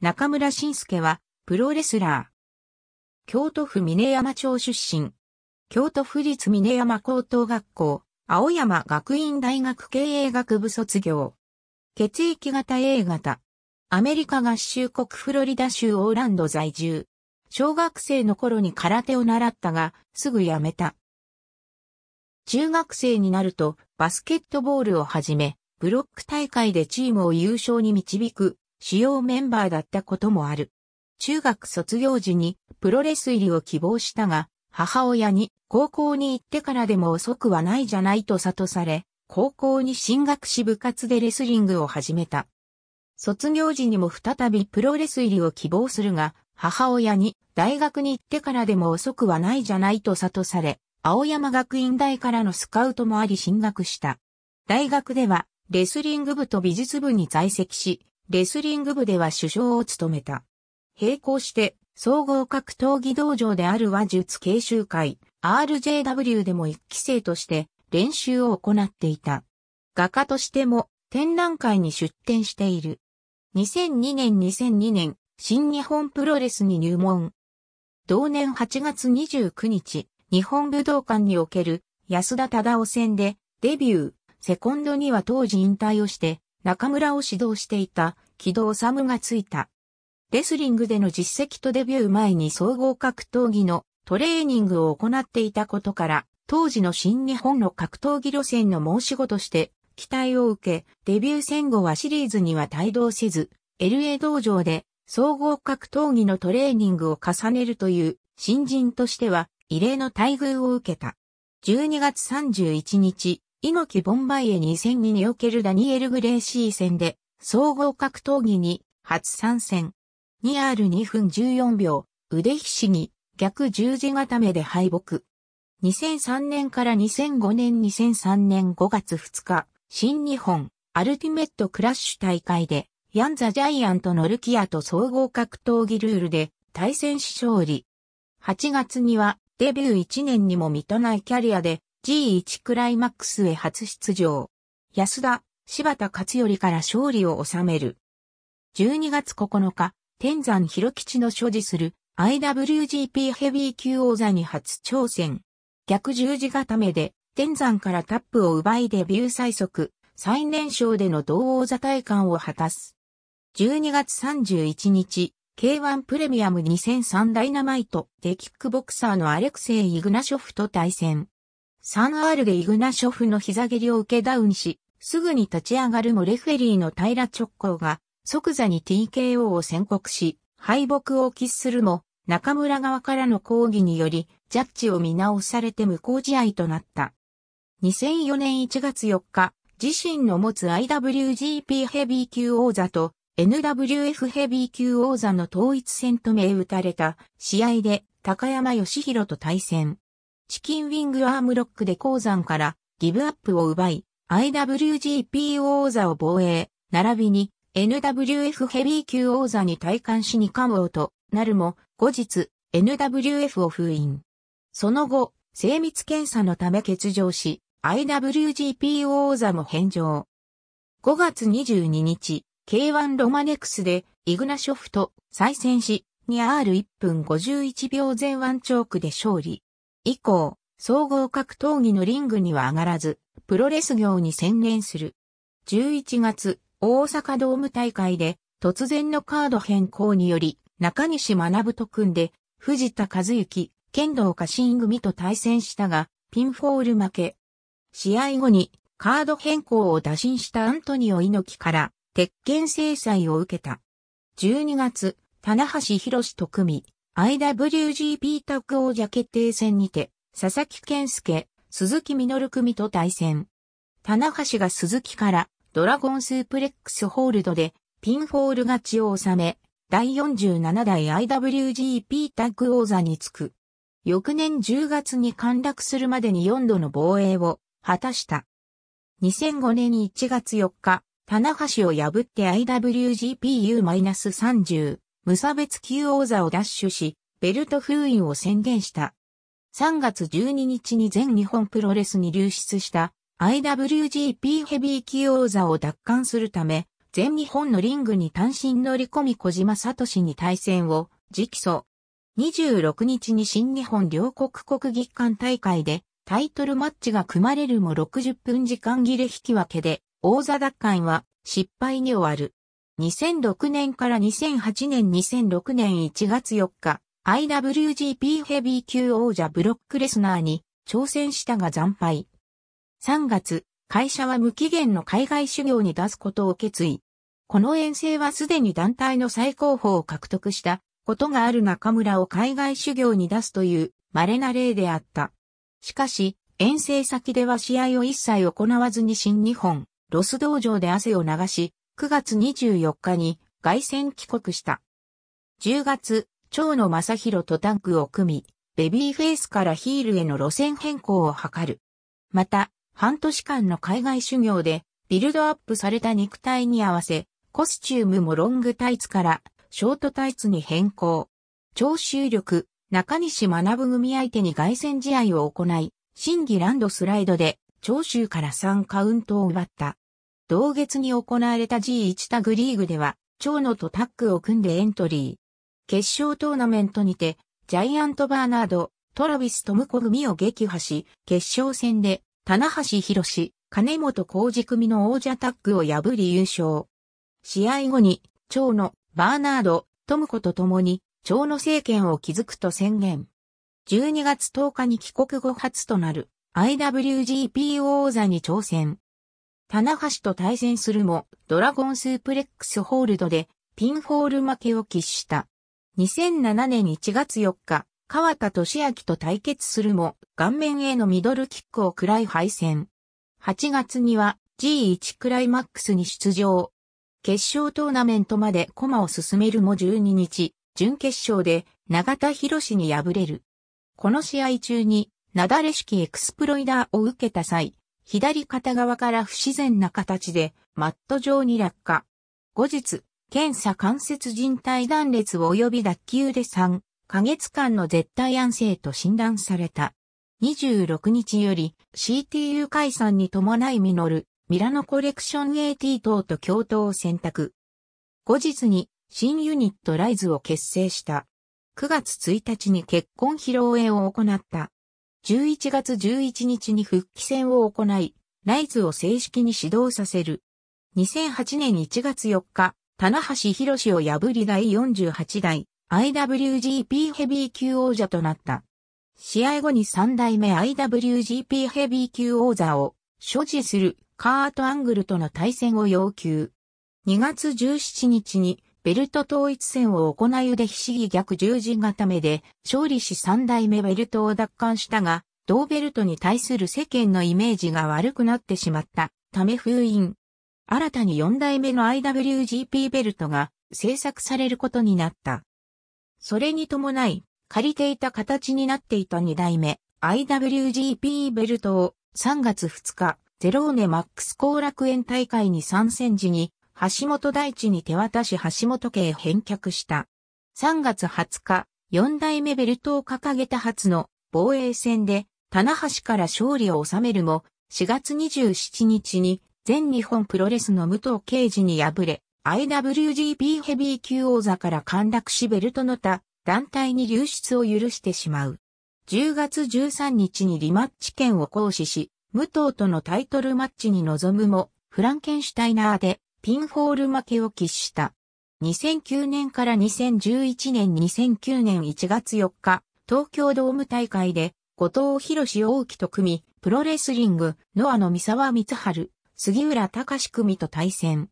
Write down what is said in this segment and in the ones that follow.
中村晋介は、プロレスラー。京都府峰山町出身。京都府立峰山高等学校、青山学院大学経営学部卒業。血液型 A 型。アメリカ合衆国フロリダ州オーランド在住。小学生の頃に空手を習ったが、すぐ辞めた。中学生になると、バスケットボールをはじめ、ブロック大会でチームを優勝に導く主要メンバーだったこともある。中学卒業時にプロレス入りを希望したが、母親に高校に行ってからでも遅くはないじゃないと悟され、高校に進学し部活でレスリングを始めた。卒業時にも再びプロレス入りを希望するが、母親に大学に行ってからでも遅くはないじゃないと悟され、青山学院大からのスカウトもあり進学した。大学ではレスリング部と美術部に在籍し、レスリング部では首相を務めた。並行して、総合格闘技道場である話術研修会、RJW でも一期生として練習を行っていた。画家としても展覧会に出展している。2002年2002年、新日本プロレスに入門。同年8月29日、日本武道館における安田忠夫戦でデビュー、セコンドには当時引退をして中村を指導していた木戸治がついた。レスリングでの実績とデビュー前に総合格闘技のトレーニングを行っていたことから、当時の新日本の格闘技路線の申し子として期待を受け、デビュー戦後はシリーズには帯同せず、LA 道場で総合格闘技のトレーニングを重ねるという新人としては異例の待遇を受けた。12月31日、猪木ボンバイエ2 0 0 2におけるダニエル・グレイシー戦で、総合格闘技に初参戦。2R2 分14秒、腕ひしぎ、逆十字固めで敗北。2003年から2005年2003年5月2日、新日本、アルティメットクラッシュ大会で、ヤンザ・ジャイアントのルキアと総合格闘技ルールで対戦し勝利。8月にはデビュー1年にも満たないキャリアで G1 クライマックスへ初出場。安田、柴田勝頼から勝利を収める。12月9日、天山広吉の所持する IWGP ヘビー級王座に初挑戦。逆十字固めで、天山からタップを奪いデビュー最速、最年少での同王座体感を果たす。12月31日、K1 プレミアム2003ダイナマイトでキックボクサーのアレクセイ・イグナショフと対戦。サンアールでイグナショフの膝蹴りを受けダウンし、すぐに立ち上がるもレフェリーの平直行が即座に TKO を宣告し、敗北を喫するも、中村側からの抗議により、ジャッジを見直されて無効試合となった。2004年1月4日、自身の持つ IWGP ヘビー級王座と NWF ヘビー級王座の統一戦と銘打たれた試合で高山義弘と対戦。チキンウィングアームロックで鉱山からギブアップを奪い、IWGP 王座を防衛、並びに NWF ヘビー級王座に退官し二冠王となるも、後日 NWF を封印。その後、精密検査のため欠場し、IWGP 王座も返上。5月22日、K1 ロマネクスでイグナショフと再戦し、2R1 分51秒前ワンチョークで勝利。以降、総合格闘技のリングには上がらず、プロレス業に専念する。11月、大阪ドーム大会で、突然のカード変更により、中西学と組んで、藤田和幸、剣道家臣組と対戦したが、ピンフォール負け。試合後に、カード変更を打診したアントニオ猪木から、鉄拳制裁を受けた。12月、棚橋博士と組み、IWGP タッグ王者決定戦にて、佐々木健介、鈴木実組と対戦。棚橋が鈴木からドラゴンスープレックスホールドでピンフォール勝ちを収め、第47代 IWGP タッグ王座につく。翌年10月に陥落するまでに4度の防衛を果たした。2005年1月4日、棚橋を破って IWGPU-30 無差別級王座を奪取し、ベルト封印を宣言した。3月12日に全日本プロレスに流出した IWGP ヘビー級王座を奪還するため、全日本のリングに単身乗り込み小島聡に対戦を直訴。26日に新日本両国国技館大会でタイトルマッチが組まれるも60分時間切れ引き分けで王座奪還は失敗に終わる。2006年から2008年2006年1月4日、IWGP ヘビー級王者ブロックレスナーに挑戦したが惨敗。3月、会社は無期限の海外修行に出すことを決意。この遠征はすでに団体の最高峰を獲得したことがある中村を海外修行に出すという稀な例であった。しかし、遠征先では試合を一切行わずに新日本、ロス道場で汗を流し、9月24日に外戦帰国した。10月、蝶野正宏とタンクを組み、ベビーフェイスからヒールへの路線変更を図る。また、半年間の海外修行で、ビルドアップされた肉体に合わせ、コスチュームもロングタイツからショートタイツに変更。長州力、中西学組相手に外戦試合を行い、審議ランドスライドで、長州から3カウントを奪った。同月に行われた G1 タグリーグでは、長野とタッグを組んでエントリー。決勝トーナメントにて、ジャイアントバーナード、トラビス・トムコ組を撃破し、決勝戦で、棚橋博金本浩二組の王者タッグを破り優勝。試合後に、長野、バーナード、トムコと共に、長野政権を築くと宣言。12月10日に帰国後初となる IWGP 王座に挑戦。棚橋と対戦するも、ドラゴンスープレックスホールドで、ピンホール負けを喫した。2007年1月4日、川田俊明と対決するも、顔面へのミドルキックを喰らい敗戦。8月には G1 クライマックスに出場。決勝トーナメントまで駒を進めるも12日、準決勝で永田博士に敗れる。この試合中に、なだれ式エクスプロイダーを受けた際、左片側から不自然な形でマット状に落下。後日、検査関節人帯断裂及び脱臼で3ヶ月間の絶対安静と診断された。26日より CTU 解散に伴いミノル、ミラノコレクション AT 等と共闘を選択。後日に新ユニットライズを結成した。9月1日に結婚披露宴を行った。11月11日に復帰戦を行い、ライズを正式に指導させる。2008年1月4日、棚橋博を破り第48代 IWGP ヘビー級王者となった。試合後に3代目 IWGP ヘビー級王座を所持するカートアングルとの対戦を要求。2月17日にベルト統一戦を行うで非しぎ逆十字固めで勝利し三代目ベルトを奪還したが、同ベルトに対する世間のイメージが悪くなってしまったため封印。新たに四代目の IWGP ベルトが制作されることになった。それに伴い、借りていた形になっていた二代目 IWGP ベルトを3月2日、ゼローネマックス後楽園大会に参戦時に橋本大地に手渡し橋本家へ返却した。3月20日、四代目ベルトを掲げた初の防衛戦で、棚橋から勝利を収めるも、4月27日に全日本プロレスの武藤刑司に敗れ、IWGP ヘビー級王座から陥落しベルトの他、団体に流出を許してしまう。10月13日にリマッチ権を行使し、武藤とのタイトルマッチに臨むも、フランケンシュタイナーでピンホール負けを喫した。2009年から2011年2009年1月4日、東京ドーム大会で、後藤博士大木と組み、プロレスリング、ノアの三沢光春、杉浦隆組と対戦。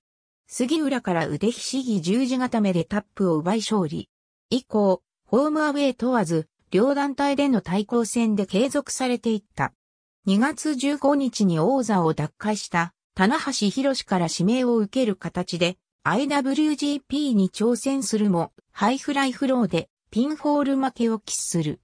杉浦から腕ひしぎ十字固めでタップを奪い勝利。以降、ホームアウェイ問わず、両団体での対抗戦で継続されていった。2月15日に王座を奪回した棚橋博から指名を受ける形で IWGP に挑戦するも、ハイフライフローでピンホール負けを喫する。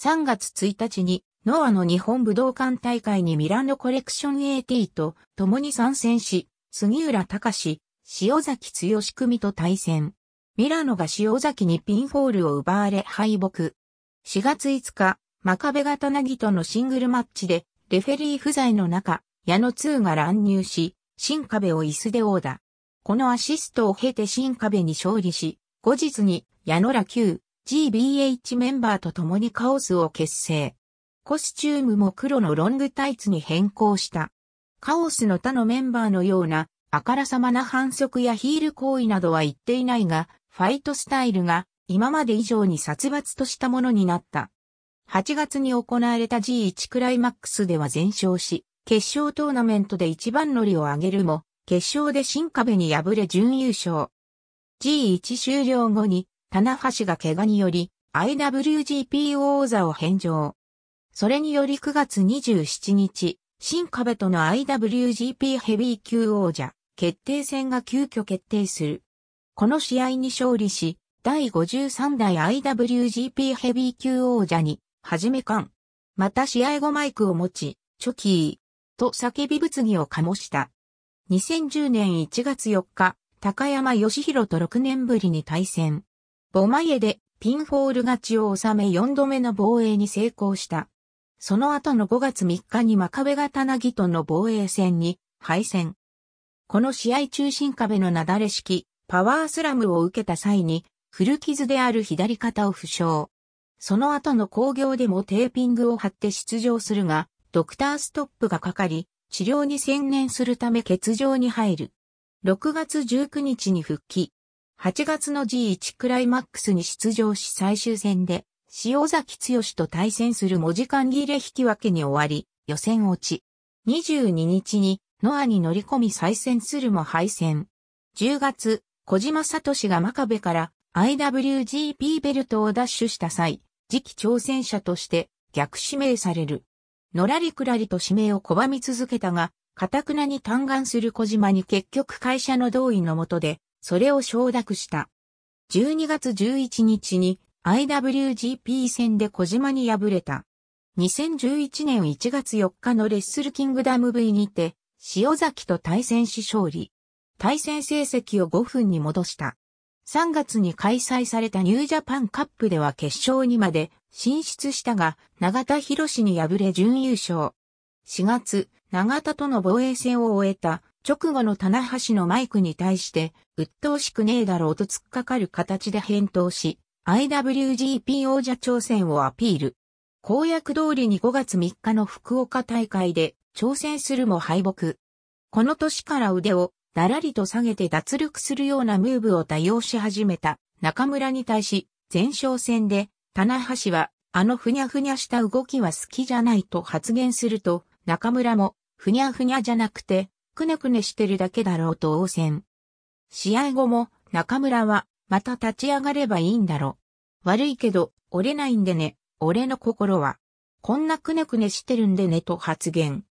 3月1日に、ノアの日本武道館大会にミラノコレクション AT と共に参戦し、杉浦隆、塩崎剛組と対戦。ミラノが塩崎にピンホールを奪われ敗北。4月5日、真壁型なぎとのシングルマッチで、レフェリー不在の中、矢野通が乱入し、新壁を椅子で殴打。このアシストを経て新壁に勝利し、後日に矢野ら旧 GBH メンバーと共にカオスを結成。コスチュームも黒のロングタイツに変更した。カオスの他のメンバーのような、あからさまな反則やヒール行為などは言っていないが、ファイトスタイルが今まで以上に殺伐としたものになった。8月に行われた G1 クライマックスでは全勝し、決勝トーナメントで一番乗りを上げるも、決勝で新壁に敗れ準優勝。G1 終了後に、棚橋が怪我により、IWGP 王座を返上。それにより9月27日、新壁との IWGP ヘビー級王者決定戦が急遽決定する。この試合に勝利し、第53代 IWGP ヘビー級王者に、はじめかん。また試合後マイクを持ち、チョキと叫び物議を醸した。2010年1月4日、高山義弘と6年ぶりに対戦。ボマイエでピンフォール勝ちを収め4度目の防衛に成功した。その後の5月3日に真壁が柳との防衛戦に敗戦。この試合中心壁のなだれ式、パワースラムを受けた際に、古傷である左肩を負傷。その後の工業でもテーピングを貼って出場するが、ドクターストップがかかり、治療に専念するため欠場に入る。6月19日に復帰。8月の G1 クライマックスに出場し最終戦で、塩崎剛と対戦する文字間切れ引き分けに終わり、予選落ち。22日に、ノアに乗り込み再戦するも敗戦。10月、小島聡が真壁から IWGP ベルトを奪取した際、次期挑戦者として逆指名される。のらりくらりと指名を拒み続けたが、かたくなに嘆願する小島に結局会社の同意のもとで、それを承諾した。12月11日に IWGP 戦で小島に敗れた。2011年1月4日のレッスルキングダム V にて、塩崎と対戦し勝利。対戦成績を5分に戻した。3月に開催されたニュージャパンカップでは決勝にまで進出したが、長田博士に敗れ準優勝。4月、長田との防衛戦を終えた直後の棚橋のマイクに対して、鬱陶しくねえだろうと突っかかる形で返答し、IWGP 王者挑戦をアピール。公約通りに5月3日の福岡大会で挑戦するも敗北。この年から腕をだらりと下げて脱力するようなムーブを多用し始めた中村に対し前哨戦で棚橋は、あのふにゃふにゃした動きは好きじゃないと発言すると、中村も、ふにゃふにゃじゃなくて、くねくねしてるだけだろうと応戦。試合後も、中村は、また立ち上がればいいんだろう。悪いけど、折れないんでね、俺の心は。こんなくねくねしてるんでねと発言。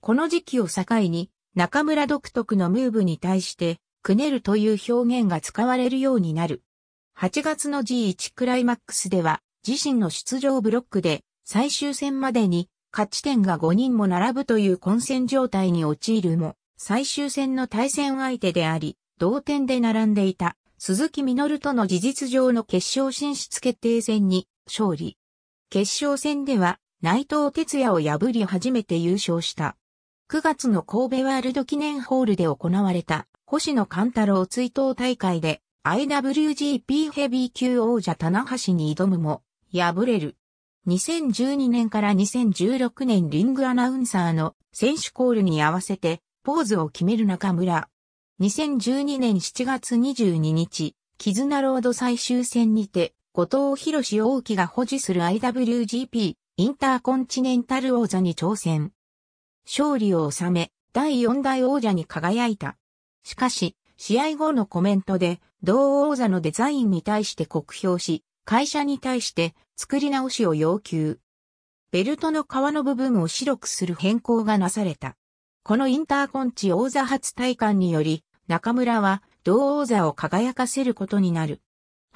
この時期を境に、中村独特のムーブに対して、くねるという表現が使われるようになる。8月の G1 クライマックスでは、自身の出場ブロックで、最終戦までに、勝ち点が5人も並ぶという混戦状態に陥るも、最終戦の対戦相手であり、同点で並んでいた、鈴木みのるとの事実上の決勝進出決定戦に、勝利。決勝戦では、内藤哲也を破り初めて優勝した。9月の神戸ワールド記念ホールで行われた星野勘太郎追悼大会で IWGP ヘビー級王者棚橋に挑むも、敗れる。2012年から2016年リングアナウンサーの選手コールに合わせてポーズを決める中村。2012年7月22日、絆ロード最終戦にて、後藤博士大輝が保持する IWGP インターコンチネンタル王座に挑戦。勝利を収め、第4代王者に輝いた。しかし、試合後のコメントで、同王座のデザインに対して酷評し、会社に対して作り直しを要求。ベルトの革の部分を白くする変更がなされた。このインターコンチ王座初体感により、中村は同王座を輝かせることになる。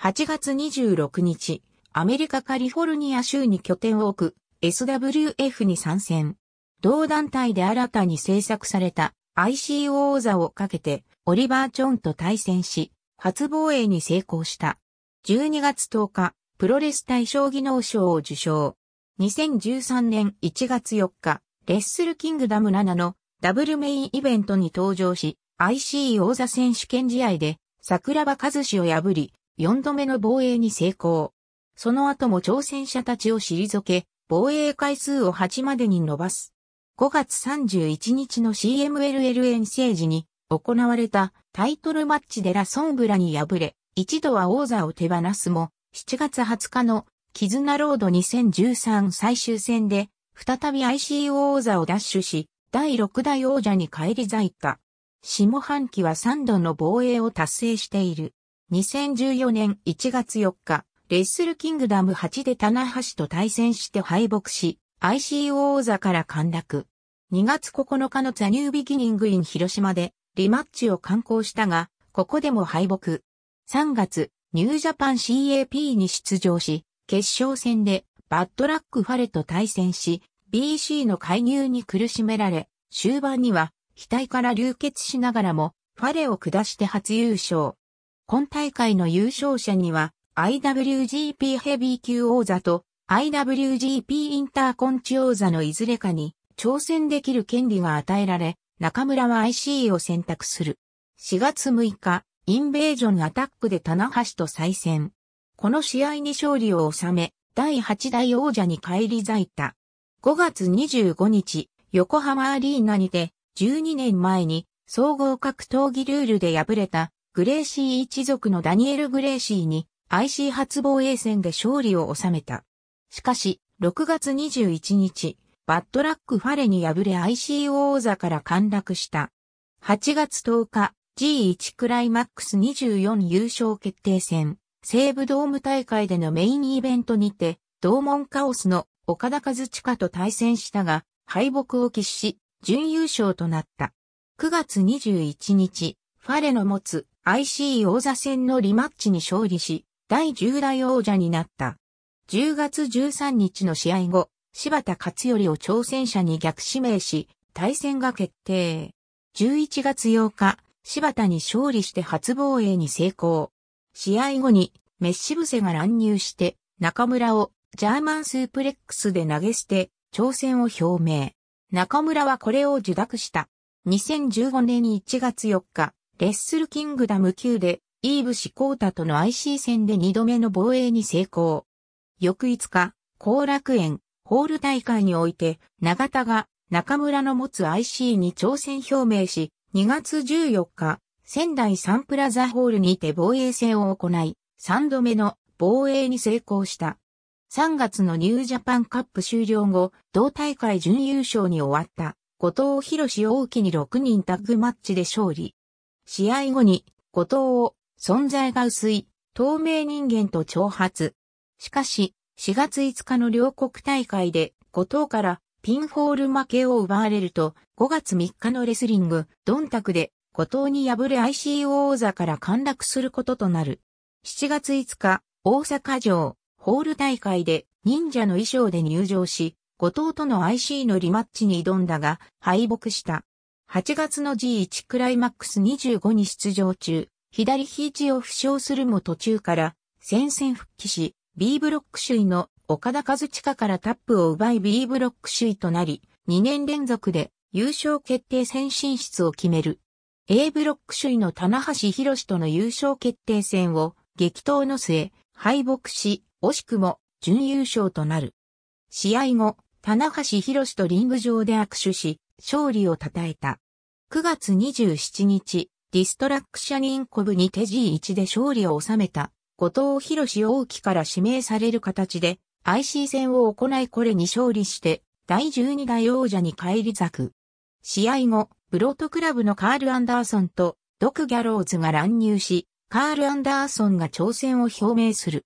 8月26日、アメリカカリフォルニア州に拠点を置く SWF に参戦。同団体で新たに制作された ICO 王座をかけてオリバー・チョンと対戦し、初防衛に成功した。12月10日、プロレス大賞技能賞を受賞。2013年1月4日、レッスルキングダム7のダブルメインイベントに登場し、IC 王座選手権試合で桜庭和氏を破り、4度目の防衛に成功。その後も挑戦者たちを退け、防衛回数を8までに伸ばす。5月31日の CMLL 遠征時に行われたタイトルマッチでラソンブラに敗れ、一度は王座を手放すも、7月20日のキズナロード2013最終戦で、再び ICO 王座を奪取し、第6代王者に返り咲いた。下半期は3度の防衛を達成している。2014年1月4日、レッスルキングダム8で棚橋と対戦して敗北し、ICO 王座から陥落。2月9日のザニュービギニングイン広島でリマッチを観光したが、ここでも敗北。3月、ニュージャパン CAP に出場し、決勝戦でバッドラックファレと対戦し、BC の介入に苦しめられ、終盤には額から流血しながらもファレを下して初優勝。今大会の優勝者には IWGP ヘビー級王座と IWGP インターコンチ王座のいずれかに挑戦できる権利が与えられ、中村は IC を選択する。4月6日、インベージョンアタックで棚橋と再戦。この試合に勝利を収め、第8代王者に返り咲いた。5月25日、横浜アリーナにて、12年前に総合格闘技ルールで敗れたグレーシー一族のダニエル・グレーシーに IC 初防衛戦で勝利を収めた。しかし、6月21日、バッドラックファレに敗れ ICO 王座から陥落した。8月10日、G1 クライマックス24優勝決定戦、西武ドーム大会でのメインイベントにて、同門カオスの岡田和親と対戦したが、敗北を喫し、準優勝となった。9月21日、ファレの持つ IC 王座戦のリマッチに勝利し、第10代王者になった。10月13日の試合後、柴田勝頼を挑戦者に逆指名し、対戦が決定。11月8日、柴田に勝利して初防衛に成功。試合後に、メッシブセが乱入して、中村をジャーマンスープレックスで投げ捨て、挑戦を表明。中村はこれを受諾した。2015年1月4日、レッスルキングダム級で、イーブシコータとの IC 戦で2度目の防衛に成功。翌5日、後楽園、ホール大会において、長田が中村の持つ IC に挑戦表明し、2月14日、仙台サンプラザホールにて防衛戦を行い、3度目の防衛に成功した。3月のニュージャパンカップ終了後、同大会準優勝に終わった、後藤博士大きに6人タッグマッチで勝利。試合後に、後藤を、存在が薄い、透明人間と挑発。しかし、4月5日の両国大会で後藤からピンホール負けを奪われると、5月3日のレスリング、ドンタクで後藤に敗れ ICO 王座から陥落することとなる。7月5日、大阪城、ホール大会で忍者の衣装で入場し、後藤との IC のリマッチに挑んだが、敗北した。8月の G1 クライマックス25に出場中、左肘を負傷するも途中から戦線復帰し、B ブロック首位の岡田和親からタップを奪い B ブロック首位となり、2年連続で優勝決定戦進出を決める。A ブロック首位の棚橋博士との優勝決定戦を激闘の末、敗北し、惜しくも準優勝となる。試合後、棚橋博士とリング上で握手し、勝利を称えた。9月27日、ディストラックシャニンコブに手 G1 で勝利を収めた後藤博士王毅から指名される形で IC 戦を行いこれに勝利して第12代王者に返り咲く。試合後、ブロートクラブのカール・アンダーソンとドク・ギャローズが乱入し、カール・アンダーソンが挑戦を表明する。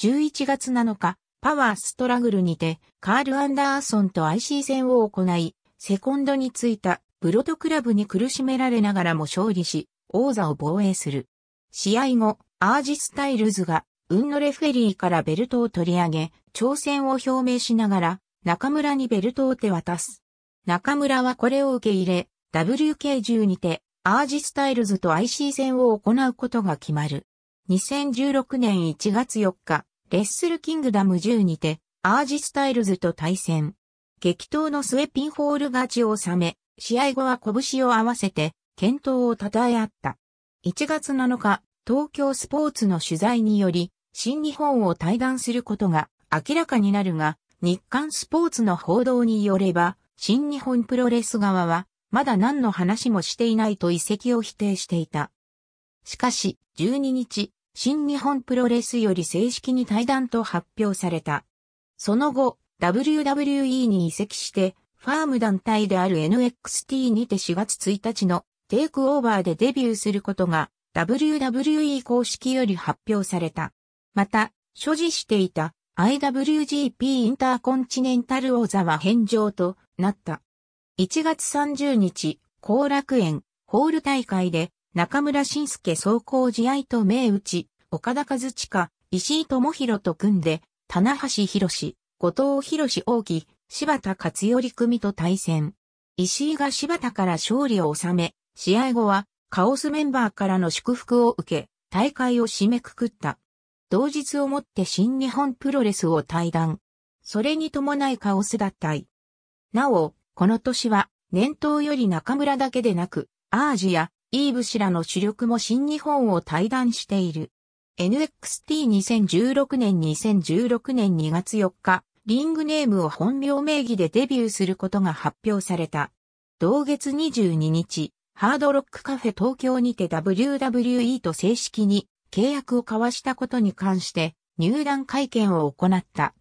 11月7日、パワーストラグルにて、カール・アンダーソンと IC 戦を行い、セコンドについたブロトクラブに苦しめられながらも勝利し、王座を防衛する。試合後、アージスタイルズが、ウンのレフェリーからベルトを取り上げ、挑戦を表明しながら、中村にベルトを手渡す。中村はこれを受け入れ、WK10 にて、アージスタイルズと IC 戦を行うことが決まる。2016年1月4日、レッスルキングダム10にて、アージスタイルズと対戦。激闘の末ピンホール勝ちを収め、試合後は拳を合わせて、健闘を称え合った。1月7日、東京スポーツの取材により、新日本を対談することが明らかになるが、日刊スポーツの報道によれば、新日本プロレス側は、まだ何の話もしていないと遺跡を否定していた。しかし、12日、新日本プロレスより正式に対談と発表された。その後、WWE に移籍して、ファーム団体である NXT にて4月1日のテイクオーバーでデビューすることが WWE 公式より発表された。また、所持していた IWGP インターコンチネンタル王座は返上となった。1月30日、後楽園、ホール大会で中村晋介総行試合と銘打ち、岡田和親、石井智弘と組んで、棚橋博後藤博大木、柴田勝頼組と対戦。石井が柴田から勝利を収め、試合後はカオスメンバーからの祝福を受け、大会を締めくくった。同日をもって新日本プロレスを退団。それに伴いカオス脱退。なお、この年は、年頭より中村だけでなく、アージやイーブ氏らの主力も新日本を退団している。NXT2016 年2016年2月4日、リングネームを本名名義でデビューすることが発表された。同月22日、ハードロックカフェ東京にて WWE と正式に契約を交わしたことに関して入団会見を行った。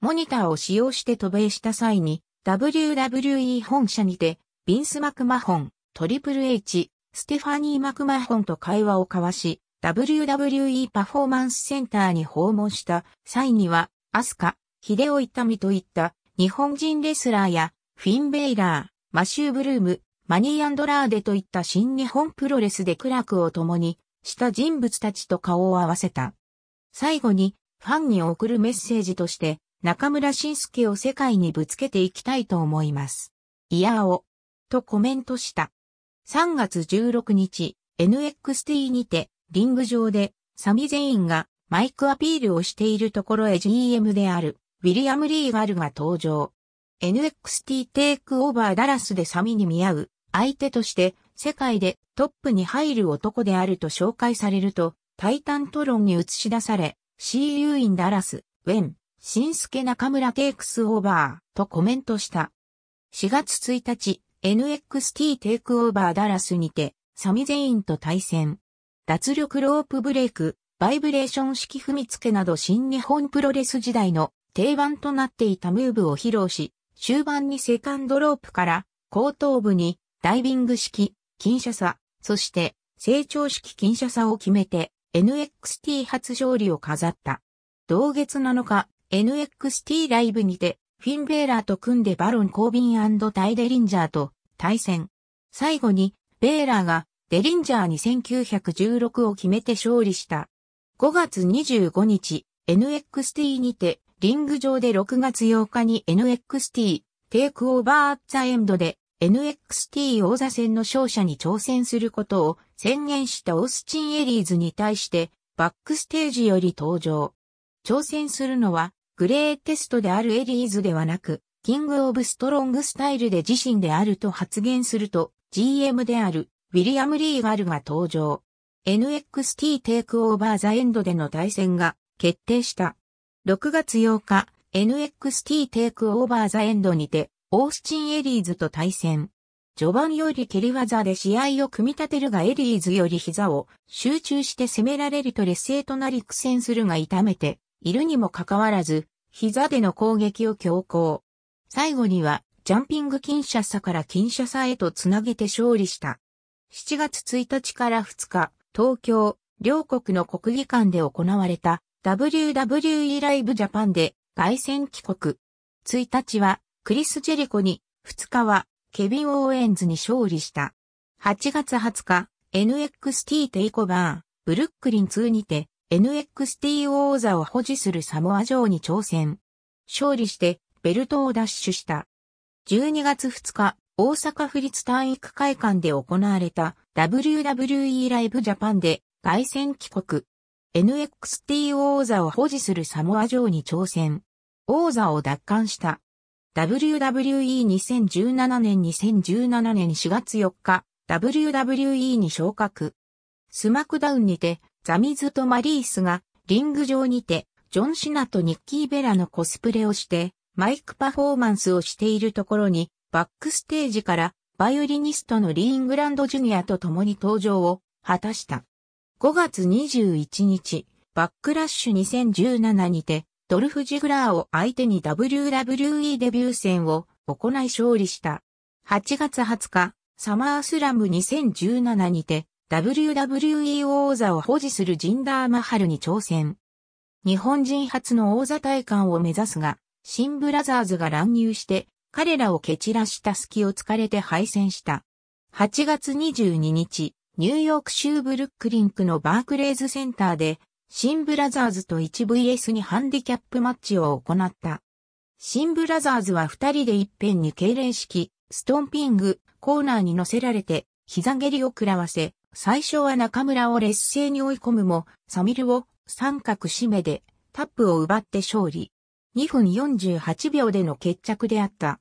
モニターを使用して渡米した際に WWE 本社にてビンス・マクマホン、トリプル H、ステファニー・マクマホンと会話を交わし WWE パフォーマンスセンターに訪問した際にはアスカ、ヒデオ・イタミといった日本人レスラーやフィン・ベイラー、マシュー・ブルーム、マニー・アンドラーデといった新日本プロレスで苦楽を共にした人物たちと顔を合わせた。最後に、ファンに送るメッセージとして、中村晋介を世界にぶつけていきたいと思います。いやお、とコメントした。3月16日、NXT にて、リング上で、サミゼインがマイクアピールをしているところへ GM である、ウィリアム・リーガルが登場。NXT テイクオーバーダラスでサミに見合う、相手として世界でトップに入る男であると紹介されると、タイタントロンに映し出され、CU インダラス、ウェン、新助中村テイクスオーバーとコメントした。4月1日、NXT テイクオーバーダラスにて、サミゼインと対戦。脱力ロープブレイク、バイブレーション式踏みつけなど新日本プロレス時代の定番となっていたムーブを披露し、終盤にセカンドロープから後頭部にダイビング式、近射差、そして成長式近射差を決めて NXT 初勝利を飾った。同月7日、NXT ライブにて、フィンベーラーと組んでバロン・コービンタイ・デリンジャーと対戦。最後に、ベーラーがデリンジャーに9 1 6を決めて勝利した。5月25日、NXT にて、リング上で6月8日に NXT、テイクオーバーアッツエンドで NXT 王座戦の勝者に挑戦することを宣言したオースチン・エリーズに対してバックステージより登場。挑戦するのはグレーテストであるエリーズではなく、キング・オブ・ストロング・スタイルで自身であると発言すると、GM であるウィリアム・リーガルが登場。NXT テイクオーバーザエンドでの対戦が決定した。6月8日、NXT テイクオーバーザエンドにて、オースチン・エリーズと対戦。序盤より蹴り技で試合を組み立てるがエリーズより膝を集中して攻められると劣勢となり苦戦するが痛めているにもかかわらず、膝での攻撃を強行。最後には、ジャンピング金車差から金車差へとつなげて勝利した。7月1日から2日、東京、両国の国技館で行われた WWE ライブジャパンで凱旋帰国。1日はクリス・ジェリコに、2日は、ケビン・オーエンズに勝利した。8月20日、NXT テイコバー、ブルックリン2にて、NXT 王座を保持するサモア城に挑戦。勝利して、ベルトを奪取した。12月2日、大阪府立体育会館で行われた WWE ライブジャパンで凱旋帰国。NXT 王座を保持するサモア城に挑戦。王座を奪還した。WWE2017 年2017年4月4日、WWE に昇格。スマクダウンにて、ザミズとマリースが、リング上にて、ジョン・シナとニッキー・ベラのコスプレをして、マイクパフォーマンスをしているところに、バックステージから、バイオリニストのリーングランドジュニアと共に登場を果たした。5月21日、バックラッシュ2017にて、ドルフ・ジグラーを相手に WWE デビュー戦を行い勝利した。8月20日、サマースラム2017にて WWE 王座を保持するジンダーマハルに挑戦。日本人初の王座体感を目指すが、新ブラザーズが乱入して彼らを蹴散らした隙を突かれて敗戦した。8月22日、ニューヨーク州ブルックリンクのバークレーズセンターで新ブラザーズと 1vs にハンディキャップマッチを行った。新ブラザーズは二人で一遍に痙攣式、ストンピング、コーナーに乗せられて、膝蹴りを食らわせ、最初は中村を劣勢に追い込むも、サミルを三角締めでタップを奪って勝利。2分48秒での決着であった。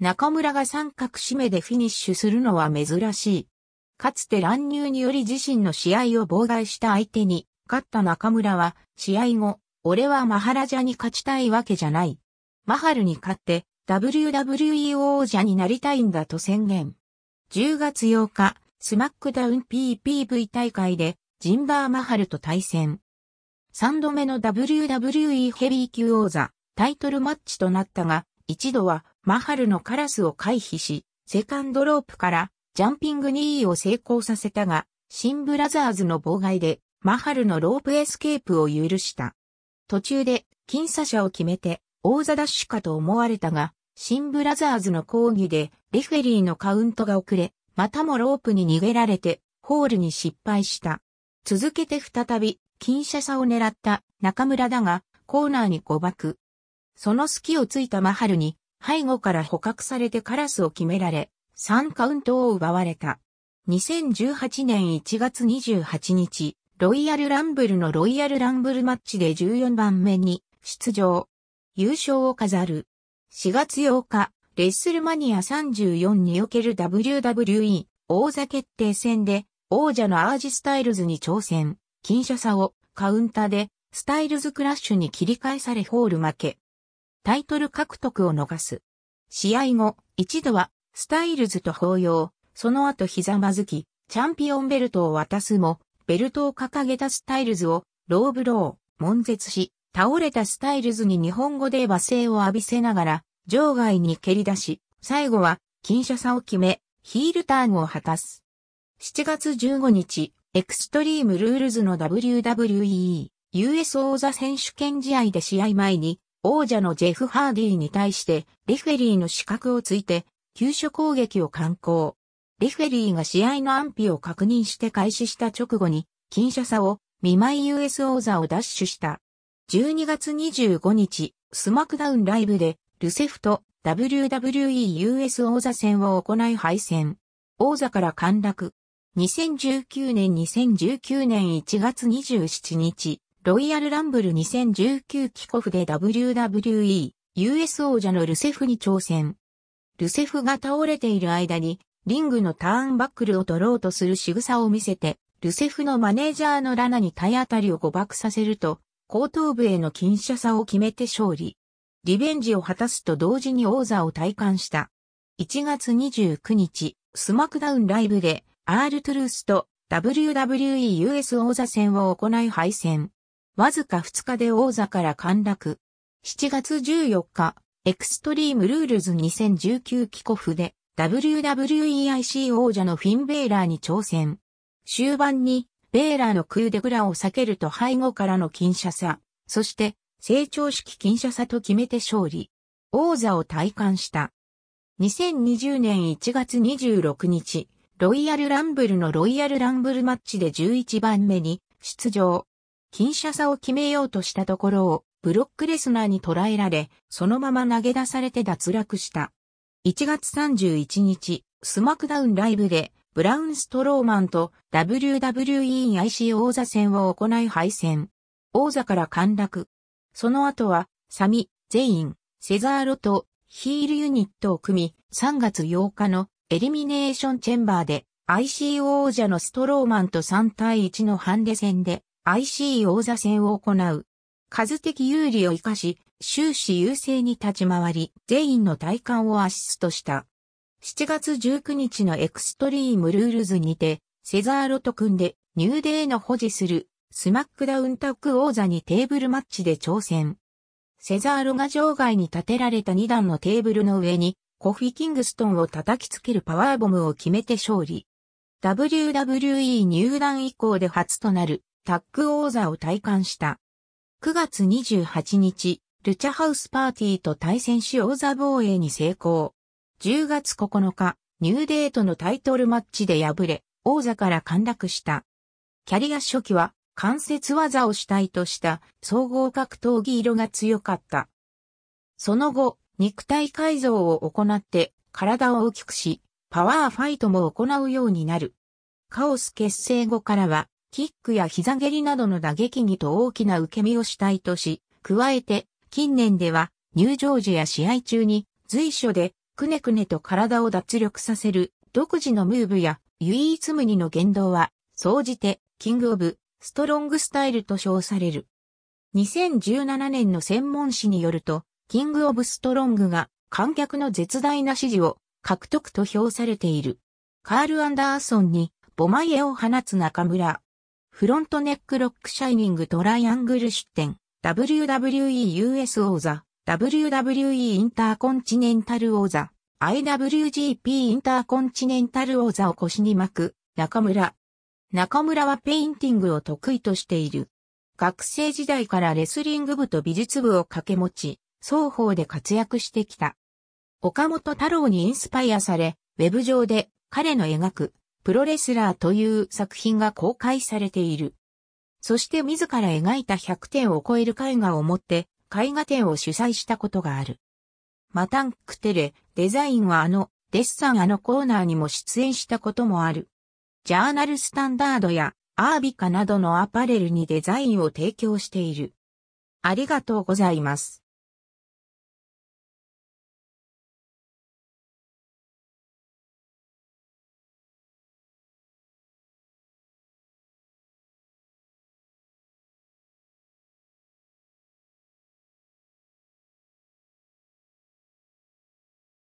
中村が三角締めでフィニッシュするのは珍しい。かつて乱入により自身の試合を妨害した相手に勝った中村は、試合後、俺はマハラジャに勝ちたいわけじゃない。マハルに勝って、WWE 王者になりたいんだと宣言。10月8日、スマックダウン PPV 大会で、ジンバー・マハルと対戦。3度目の WWE ヘビー級王座、タイトルマッチとなったが、一度は、マハルのカラスを回避し、セカンドロープから、ジャンピング2位を成功させたが、シンブラザーズの妨害で、マハルのロープエスケープを許した。途中で、僅差者を決めて、大座ダッシュかと思われたが、新ブラザーズの抗議で、レフェリーのカウントが遅れ、またもロープに逃げられて、ホールに失敗した。続けて再び、金車差を狙った中村だが、コーナーに誤爆。その隙をついたマハルに、背後から捕獲されてカラスを決められ、3カウントを奪われた。2018年1月28日、ロイヤルランブルのロイヤルランブルマッチで14番目に出場。優勝を飾る。4月8日、レッスルマニア34における WWE 王座決定戦で王者のアージスタイルズに挑戦。金車差をカウンターでスタイルズクラッシュに切り返されホール負け。タイトル獲得を逃す。試合後、一度はスタイルズと抱擁、その後ひざまずき、チャンピオンベルトを渡すも、ベルトを掲げたスタイルズを、ローブロー、悶絶し、倒れたスタイルズに日本語で罵声を浴びせながら、場外に蹴り出し、最後は、近所差を決め、ヒールターンを果たす。7月15日、エクストリームルールズの WWE、US 王座選手権試合で試合前に、王者のジェフ・ハーディーに対して、レフェリーの資格をついて、急所攻撃を敢行。レフェリーが試合の安否を確認して開始した直後に、近車差を、見舞い US 王座を奪取した。12月25日、スマクダウンライブで、ルセフと WWEUS 王座戦を行い敗戦。王座から陥落。2019年2019年1月27日、ロイヤルランブル2019キコフで WWE、US 王者のルセフに挑戦。ルセフが倒れている間に、リングのターンバックルを取ろうとする仕草を見せて、ルセフのマネージャーのラナに体当たりを誤爆させると、後頭部への近射差を決めて勝利。リベンジを果たすと同時に王座を体感した。1月29日、スマクダウンライブで、アールトゥルースと WWE US 王座戦を行い敗戦。わずか2日で王座から陥落。7月14日、エクストリームルールズ2019コフで、WWEIC 王者のフィン・ベーラーに挑戦。終盤に、ベーラーのクーデグラを避けると背後からの近射差、そして成長式近射差と決めて勝利。王座を体感した。2020年1月26日、ロイヤルランブルのロイヤルランブルマッチで11番目に出場。近射差を決めようとしたところをブロックレスナーに捉えられ、そのまま投げ出されて脱落した。1月31日、スマクダウンライブで、ブラウンストローマンと WWEIC 王座戦を行い敗戦。王座から陥落。その後は、サミ、ゼイン、セザーロとヒールユニットを組み、3月8日のエリミネーションチェンバーで IC 王者のストローマンと3対1のハンデ戦で IC 王座戦を行う。数的有利を生かし、終始優勢に立ち回り、全員の体感をアシストした。7月19日のエクストリームルールズにて、セザーロと組んで、ニューデーの保持する、スマックダウンタック王座にテーブルマッチで挑戦。セザーロが場外に立てられた2段のテーブルの上に、コフィ・キングストンを叩きつけるパワーボムを決めて勝利。WWE 入団以降で初となる、タック王座を体感した。9月28日、ルチャハウスパーティーと対戦し王座防衛に成功。10月9日、ニューデートのタイトルマッチで敗れ、王座から陥落した。キャリア初期は関節技を主体とした総合格闘技色が強かった。その後、肉体改造を行って体を大きくし、パワーファイトも行うようになる。カオス結成後からは、キックや膝蹴りなどの打撃技と大きな受け身を主体とし、加えて近年では入場時や試合中に随所でくねくねと体を脱力させる独自のムーブや唯一無二の言動は、総じてキングオブストロングスタイルと称される。2017年の専門誌によると、キングオブストロングが観客の絶大な支持を獲得と評されている。カール・アンダーソンにボマイエを放つ中村。フロントネックロックシャイニングトライアングル出展。WWE US 王座、WWE インターコンチネンタル王座、IWGP インターコンチネンタル王座を腰に巻く、中村。中村はペインティングを得意としている。学生時代からレスリング部と美術部を掛け持ち、双方で活躍してきた。岡本太郎にインスパイアされ、ウェブ上で彼の描くプロレスラーという作品が公開されている。そして自ら描いた100点を超える絵画を持って絵画展を主催したことがある。マタンクテレ、デザインはあの、デッサンあのコーナーにも出演したこともある。ジャーナルスタンダードやアービカなどのアパレルにデザインを提供している。ありがとうございます。